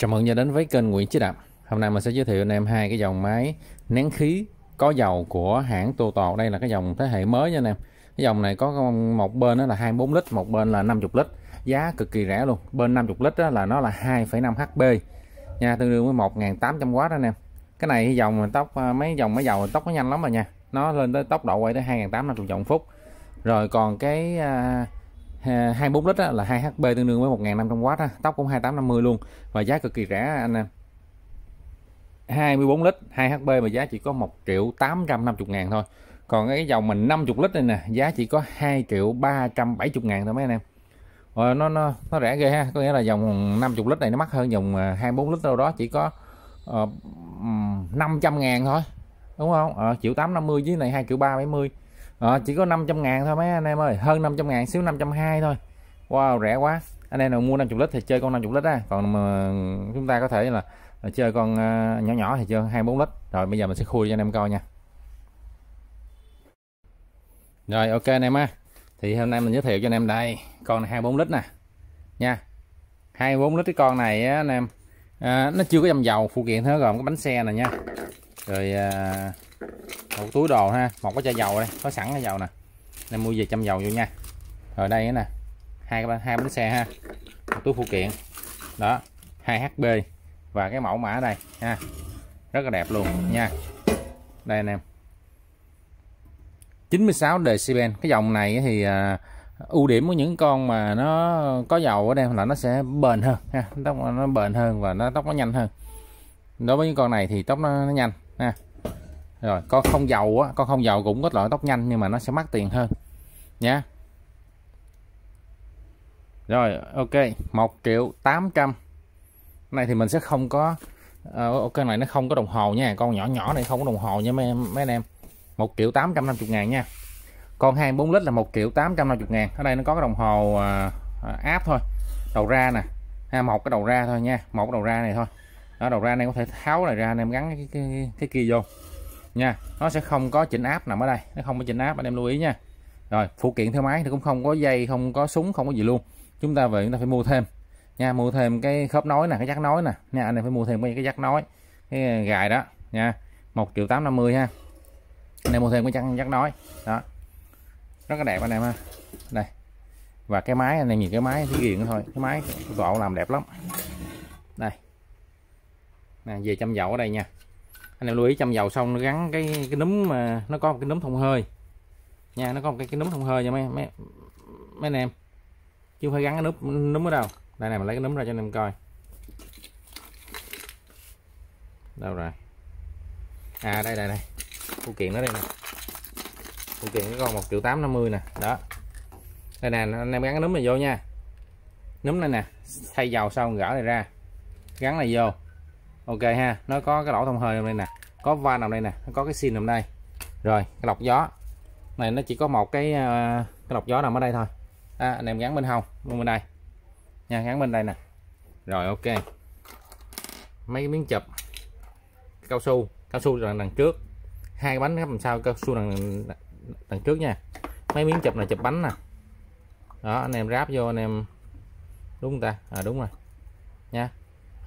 Chào mừng đã đến với kênh Nguyễn Chí Đạm. Hôm nay mình sẽ giới thiệu anh em hai cái dòng máy nén khí có dầu của hãng Total. Đây là cái dòng thế hệ mới nha anh em. Cái dòng này có một bên đó là 24 lít, một bên là 50 lít. Giá cực kỳ rẻ luôn. Bên 50 lít đó là nó là 2,5 HP. Nha, tương đương với 1800W đó anh em. Cái này dòng tóc à, mấy dòng máy dầu tóc nó nhanh lắm rồi nha. Nó lên tới tốc độ quay tới 2850 vòng phút. Rồi còn cái à, 24 lít là 2 HP tương đương với 1.500W á. tóc cũng 2850 luôn và giá cực kỳ rẻ anh em 24 lít 2 HP mà giá chỉ có 1 triệu 850 ngàn thôi còn cái dòng mình 50 lít này nè giá chỉ có 2 triệu 370 ngàn thôi mấy anh em rồi ờ, nó nó nó rẻ ghê ha có nghĩa là dòng 50 lít này nó mắc hơn dòng 24 à, lít đâu đó chỉ có uh, ờ, 500 ngàn thôi đúng không ờ, triệu 850 với này 2 triệu 370 à, chỉ có 500 ngàn thôi mấy anh em ơi hơn 500 ngàn xíu 520 thôi wow rẻ quá anh em nào mua 50 lít thì chơi con 50 lít á còn mà chúng ta có thể là, là chơi con uh, nhỏ nhỏ thì chơi 24 lít rồi bây giờ mình sẽ khui cho anh em coi nha rồi ok anh em á thì hôm nay mình giới thiệu cho anh em đây con này 24 lít nè nha 24 lít cái con này á anh em à, nó chưa có dầm dầu phụ kiện hết gồm cái bánh xe này nha rồi à, một túi đồ ha một cái chai dầu đây có sẵn cái dầu nè nên mua về châm dầu vô nha rồi đây nè hai hai bánh xe ha một túi phụ kiện đó 2HB và cái mẫu mã đây ha rất là đẹp luôn nha đây anh em 96 decibel cái dòng này thì à, ưu điểm của những con mà nó có dầu ở đây là nó sẽ bền hơn ha tóc nó bền hơn và nó tóc nó nhanh hơn đối với những con này thì tóc nó, nó nhanh ha rồi có không dầu á có không dầu cũng có loại tóc nhanh nhưng mà nó sẽ mắc tiền hơn nha rồi ok 1 triệu 800 này thì mình sẽ không có uh, ok này nó không có đồng hồ nha con nhỏ nhỏ này không có đồng hồ nha mấy, mấy anh em 1 triệu 850 ngàn nha con 24 lít là 1 triệu 850 ngàn ở đây nó có cái đồng hồ uh, ờ, áp ờ, thôi đầu ra nè ha một cái đầu ra thôi nha một cái đầu ra này thôi đó đầu ra anh em có thể tháo này ra anh em gắn cái, cái, cái kia vô nha nó sẽ không có chỉnh áp nằm ở đây nó không có chỉnh áp anh em lưu ý nha rồi phụ kiện theo máy thì cũng không có dây không có súng không có gì luôn chúng ta về chúng ta phải mua thêm nha mua thêm cái khớp nối nè cái giác nối nè nha anh em phải mua thêm cái giác nối cái gài đó nha một triệu tám năm mươi ha anh em mua thêm cái chắc giác nối đó rất là đẹp anh em ha đây và cái máy anh em nhìn cái máy thứ gì thôi cái máy tổ làm đẹp lắm đây à, về chăm dầu ở đây nha anh em lưu ý chăm dầu xong nó gắn cái cái núm mà nó có một cái núm thông hơi nha nó có một cái, cái núm thông hơi nha mấy mấy mấy anh em chứ không phải gắn cái núm núm ở đâu đây này mình lấy cái núm ra cho anh em coi đâu rồi à đây đây đây phụ kiện nó đây nè phụ kiện cái con một triệu tám năm mươi nè đó đây nè anh em gắn cái núm này vô nha núm này nè thay dầu xong gỡ này ra gắn này vô ok ha nó có cái lỗ thông hơi hôm đây nè có van nằm đây nè có cái xin nằm đây rồi cái lọc gió này nó chỉ có một cái ờ, cái lọc gió nằm ở đây thôi à, anh em gắn bên hông luôn bên đây nha gắn bên đây nè rồi ok mấy miếng chụp cao su cao su đằng, đằng trước hai bánh làm sao cao su đằng đằng trước nha mấy miếng chụp là chụp bánh nè đó anh em ráp vô anh em đúng ta à đúng rồi nha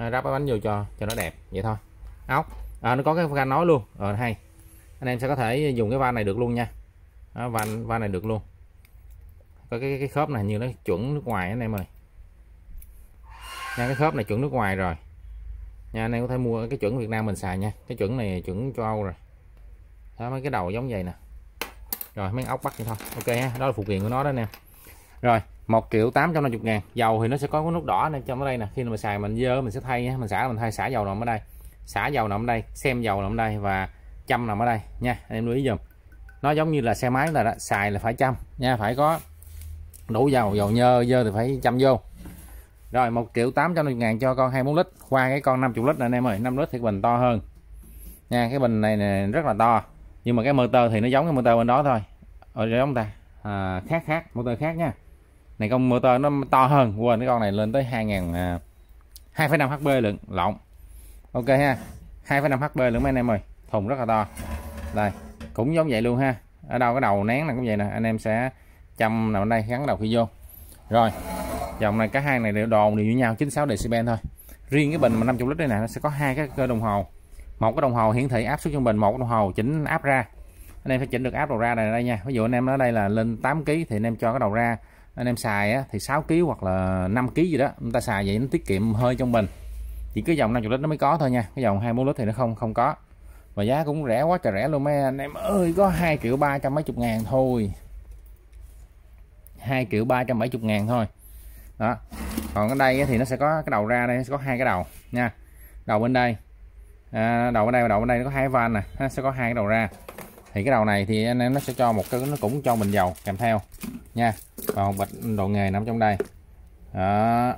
À, ráp bánh vô cho cho nó đẹp vậy thôi ốc à, nó có cái van nói luôn ờ hay anh em sẽ có thể dùng cái van này được luôn nha đó, van van này được luôn có cái cái khớp này như nó chuẩn nước ngoài anh em ơi nha cái khớp này chuẩn nước ngoài rồi nha anh em có thể mua cái chuẩn Việt Nam mình xài nha cái chuẩn này chuẩn châu Âu rồi đó, mấy cái đầu giống vậy nè rồi mấy ốc bắt vậy thôi ok ha đó là phụ kiện của nó đó nè rồi một triệu tám trăm năm ngàn dầu thì nó sẽ có cái nút đỏ nên trong ở đây nè khi mà xài mình dơ mình sẽ thay nhé mình xả mình thay xả dầu nằm ở đây xả dầu nằm ở đây xem dầu nằm ở đây và chăm nằm ở đây nha em lưu ý dùm nó giống như là xe máy là đã, xài là phải chăm nha phải có đủ dầu dầu nhơ dơ thì phải chăm vô rồi một triệu tám trăm ngàn cho con 24 lít qua cái con 50 lít này anh em ơi 5 lít thì bình to hơn nha cái bình này, này rất là to nhưng mà cái motor thì nó giống cái motor bên đó thôi ở ờ, giống ta à, khác khác motor khác nha này con motor nó to hơn quên cái con này lên tới 2000 2,5 HP lượng lộn ok ha 2,5 HP lượng mấy anh em ơi thùng rất là to đây cũng giống vậy luôn ha ở đâu cái đầu nén này cũng vậy nè anh em sẽ chăm nằm đây gắn đầu khi vô rồi dòng này cả hai này đều đồn đều như nhau 96 decibel thôi riêng cái bình mà 50 lít đây nè nó sẽ có hai cái cơ đồng hồ một cái đồng hồ hiển thị áp suất trung bình một đồng hồ chỉnh áp ra anh em phải chỉnh được áp đầu ra này đây nha ví dụ anh em ở đây là lên 8 kg thì anh em cho cái đầu ra anh em xài á, thì 6 kg hoặc là 5 kg gì đó chúng ta xài vậy nó tiết kiệm hơi trong mình chỉ cái dòng 50 lít nó mới có thôi nha cái dòng 24 lít thì nó không không có và giá cũng rẻ quá trời rẻ luôn mấy anh em ơi có 2 triệu 300 mấy chục ngàn thôi 2 triệu 370 ngàn thôi đó còn ở đây thì nó sẽ có cái đầu ra đây nó sẽ có hai cái đầu nha đầu bên đây à, đầu bên đây và đầu bên đây nó có hai van nè nó sẽ có hai cái đầu ra thì cái đầu này thì anh em nó sẽ cho một cái nó cũng cho mình dầu kèm theo nha còn ờ, bịch đồ nghề nằm trong đây đó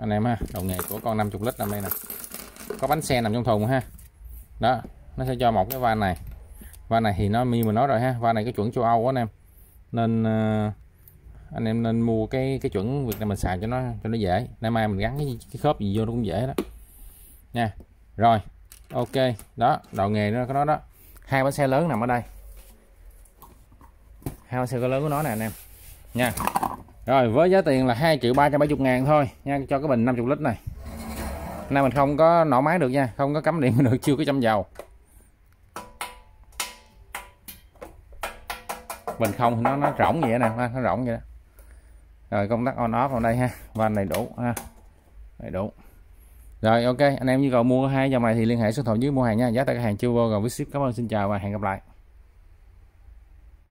anh em ha đồ nghề của con 50 lít nằm đây nè có bánh xe nằm trong thùng ha đó nó sẽ cho một cái van này van này thì nó mi mà nói rồi ha van này cái chuẩn châu Âu anh em nên ờ, anh em nên mua cái cái chuẩn việc này mình xài cho nó cho nó dễ nay mai mình gắn cái, cái khớp gì vô nó cũng dễ đó nha rồi ok đó đầu nghề nó có đó đó hai bánh xe lớn nằm ở đây hao xe lớn của nó nè anh em nha rồi với giá tiền là 2 triệu 370 ngàn thôi nha cho cái bình 50 lít này nay mình không có nổ máy được nha không có cắm điện được chưa có châm dầu bình không thì nó nó rỗng vậy nè nó rỗng vậy đó rồi công tắc on off vào đây ha và này đủ ha đầy đủ rồi ok anh em như cầu mua hai dòng này thì liên hệ số thoại dưới mua hàng nha giá tại cửa hàng chưa vô rồi với ship cảm ơn xin chào và hẹn gặp lại